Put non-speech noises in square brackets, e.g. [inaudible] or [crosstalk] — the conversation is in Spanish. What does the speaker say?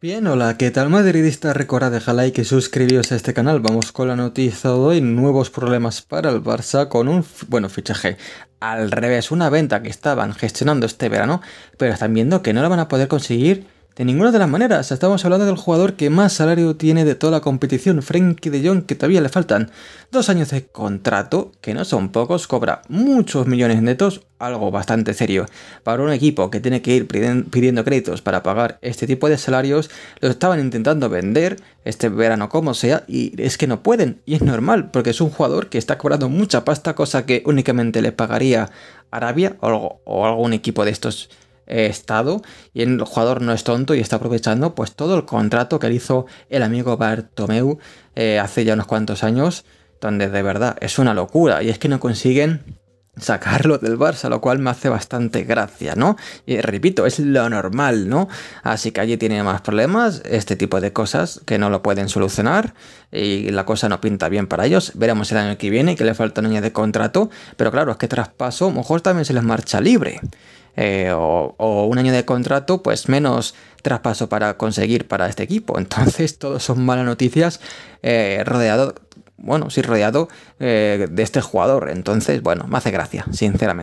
Bien, hola, ¿qué tal madridista? Recordad dejar like y suscribiros a este canal. Vamos con la noticia de hoy, nuevos problemas para el Barça con un, bueno, fichaje al revés, una venta que estaban gestionando este verano, pero están viendo que no la van a poder conseguir de ninguna de las maneras. Estamos hablando del jugador que más salario tiene de toda la competición, Frenkie de Jong, que todavía le faltan dos años de contrato, que no son pocos, cobra muchos millones netos, algo bastante serio. Para un equipo que tiene que ir pidiendo créditos para pagar este tipo de salarios, lo estaban intentando vender este verano como sea y es que no pueden. Y es normal, porque es un jugador que está cobrando mucha pasta, cosa que únicamente le pagaría Arabia o, algún equipo de estos eh, estado y el jugador no es tonto y está aprovechando pues todo el contrato que le hizo el amigo Bartomeu eh, hace ya unos cuantos años donde de verdad es una locura y es que no consiguen sacarlo del Barça, lo cual me hace bastante gracia, ¿no? Y repito, es lo normal, ¿no? Así que allí tiene más problemas, este tipo de cosas que no lo pueden solucionar y la cosa no pinta bien para ellos. Veremos el año que viene que le falta un año de contrato, pero claro, es que traspaso, mejor también se les marcha libre. Eh, o, un año de contrato, pues menos traspaso para conseguir para este equipo. [laughs] Entonces, todo son malas noticias eh, rodeado bueno, sí rodeado eh, de este jugador. Entonces, bueno, me hace gracia, sinceramente.